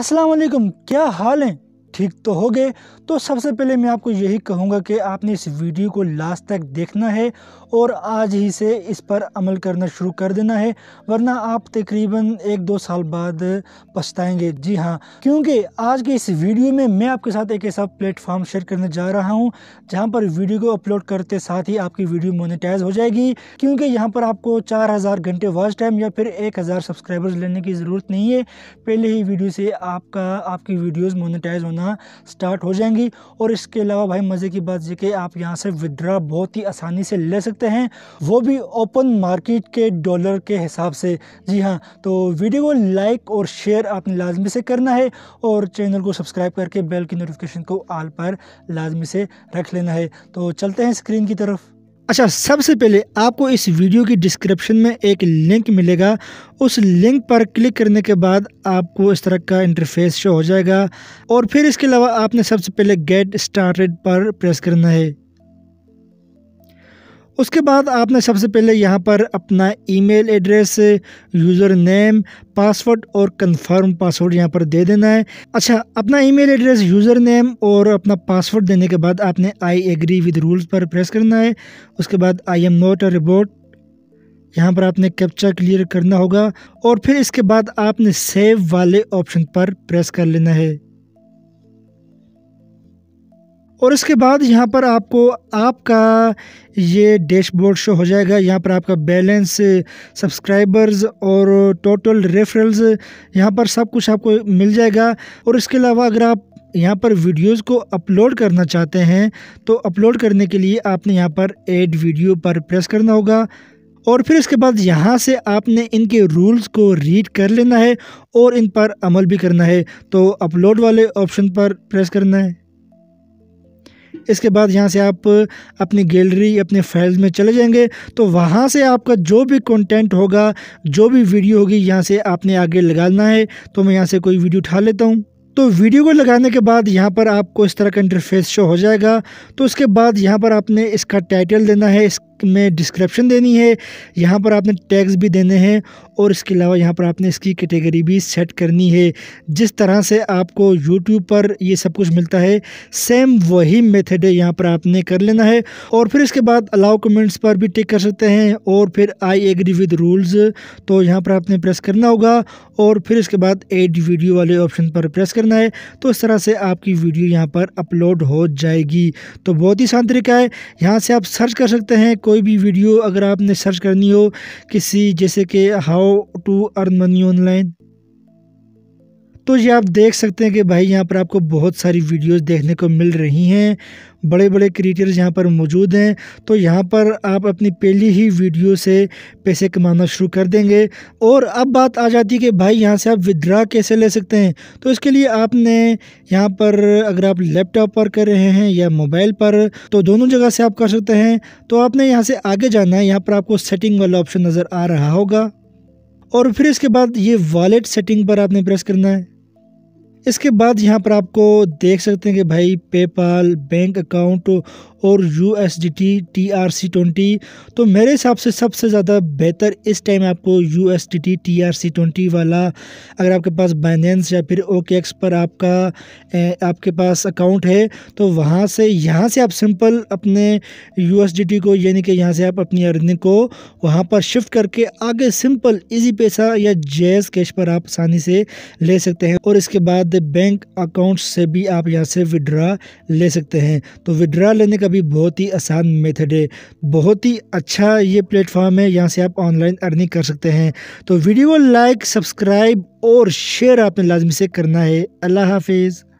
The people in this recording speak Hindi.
अस्सलाम क्या हाल है ठीक तो हो गए तो सबसे पहले मैं आपको यही कहूँगा कि आपने इस वीडियो को लास्ट तक देखना है और आज ही से इस पर अमल करना शुरू कर देना है वरना आप तकरीबन एक दो साल बाद पछताएंगे जी हाँ क्योंकि आज के इस वीडियो में मैं आपके साथ एक ऐसा प्लेटफॉर्म शेयर करने जा रहा हूँ जहाँ पर वीडियो को अपलोड करते साथ ही आपकी वीडियो मोनिटाइज हो जाएगी क्योंकि यहाँ पर आपको चार हज़ार घंटे वॉच टाइम या फिर एक हज़ार सब्सक्राइबर्स लेने की ज़रूरत नहीं है पहले ही वीडियो से आपका आपकी वीडियोज़ मोनिटाइज होना बनना स्टार्ट हो जाएंगी और इसके अलावा भाई मज़े की बात ये कि आप यहाँ से विड्रा बहुत ही आसानी से ले सकते हैं वो भी ओपन मार्केट के डॉलर के हिसाब से जी हाँ तो वीडियो को लाइक और शेयर आपने लाजमी से करना है और चैनल को सब्सक्राइब करके बेल की नोटिफिकेशन को आल पर लाजमी से रख लेना है तो चलते हैं स्क्रीन की तरफ अच्छा सबसे पहले आपको इस वीडियो की डिस्क्रिप्शन में एक लिंक मिलेगा उस लिंक पर क्लिक करने के बाद आपको इस तरह का इंटरफेस शो हो जाएगा और फिर इसके अलावा आपने सबसे पहले गेट स्टार्टेड पर प्रेस करना है उसके बाद आपने सबसे पहले यहाँ पर अपना ईमेल एड्रेस यूज़र नेम पासवर्ड और कंफर्म पासवर्ड यहाँ पर दे देना है अच्छा अपना ईमेल एड्रेस यूज़र नेम और अपना पासवर्ड देने के बाद आपने आई एग्री विद रूल्स पर प्रेस करना है उसके बाद आई एम नोट अ रिबोट यहाँ पर आपने कैप्चा क्लियर करना होगा और फिर इसके बाद आपने सेव वाले ऑप्शन पर प्रेस कर लेना है और इसके बाद यहाँ पर आपको आपका ये डैशबोर्ड शो हो जाएगा यहाँ पर आपका बैलेंस सब्सक्राइबर्स और टोटल रेफरल्स यहाँ पर सब कुछ आपको मिल जाएगा और इसके अलावा अगर आप यहाँ पर वीडियोस को अपलोड करना चाहते हैं तो अपलोड करने के लिए आपने यहाँ पर एड वीडियो पर प्रेस करना होगा और फिर इसके बाद यहाँ से आपने इनके रूल्स को रीड कर लेना है और इन पर अमल भी करना है तो अपलोड वाले ऑप्शन पर प्रेस करना है इसके बाद यहाँ से आप अपनी गैलरी अपने फाइल्स में चले जाएंगे तो वहाँ से आपका जो भी कंटेंट होगा जो भी वीडियो होगी यहाँ से आपने आगे लगाना है तो मैं यहाँ से कोई वीडियो उठा लेता हूँ तो वीडियो को लगाने के बाद यहाँ पर आपको इस तरह का इंटरफेस शो हो जाएगा तो उसके बाद यहाँ पर आपने इसका टाइटल देना है इस में डिस्क्रिप्शन देनी है यहाँ पर आपने टैक्स भी देने हैं और इसके अलावा यहाँ पर आपने इसकी कैटेगरी भी सेट करनी है जिस तरह से आपको यूट्यूब पर ये सब कुछ मिलता है सेम वही मेथड है यहाँ पर आपने कर लेना है और फिर इसके बाद अलाउ कमेंट्स पर भी टिक कर सकते हैं और फिर आई एग्री विद रूल्स तो यहाँ पर आपने प्रेस करना होगा और फिर इसके बाद एड वीडियो वाले ऑप्शन पर प्रेस करना है तो इस तरह से आपकी वीडियो यहाँ पर अपलोड हो जाएगी तो बहुत ही आसान तरीका है यहाँ से आप सर्च कर सकते हैं कोई कोई भी वीडियो अगर आपने सर्च करनी हो किसी जैसे कि how to earn money online तो ये आप देख सकते हैं कि भाई यहाँ पर आपको बहुत सारी वीडियोस देखने को मिल रही हैं बड़े बड़े क्रिएटर्स यहाँ पर मौजूद हैं तो यहाँ पर आप अपनी पहली ही वीडियो से पैसे कमाना शुरू कर देंगे और अब बात आ जाती है कि भाई यहाँ से आप विद्रा कैसे ले सकते हैं तो इसके लिए आपने यहाँ पर अगर आप लैपटॉप पर कर रहे हैं या मोबाइल पर तो दोनों जगह से आप कर सकते हैं तो आपने यहाँ से आगे जाना है यहाँ पर आपको सेटिंग वाला ऑप्शन नज़र आ रहा होगा और फिर इसके बाद ये वॉलेट सेटिंग पर आपने प्रेस करना है इसके बाद यहाँ पर आपको देख सकते हैं कि भाई पेपाल बैंक अकाउंट और U S D T T R C twenty तो मेरे हिसाब से सबसे ज़्यादा बेहतर इस टाइम आपको U S D T T R C twenty वाला अगर आपके पास बाइनेंस या फिर ओ के एक्स पर आपका ए, आपके पास अकाउंट है तो वहाँ से यहाँ से आप सिंपल अपने यू एस डी टी को यानी कि यहाँ से आप अपनी अर्निंग को वहाँ पर शिफ्ट करके आगे सिंपल ईजी पैसा या जेज कैश पर आप आसानी से ले सकते हैं और इसके बाद साथ बैंक अकाउंट से भी आप यहाँ से विड्रा ले सकते हैं तो विड्रा लेने का भी बहुत ही आसान मेथड है बहुत ही अच्छा ये प्लेटफॉर्म है यहाँ से आप ऑनलाइन अर्निंग कर सकते हैं तो वीडियो लाइक सब्सक्राइब और शेयर आपने लाजमी से करना है अल्लाह हाफिज़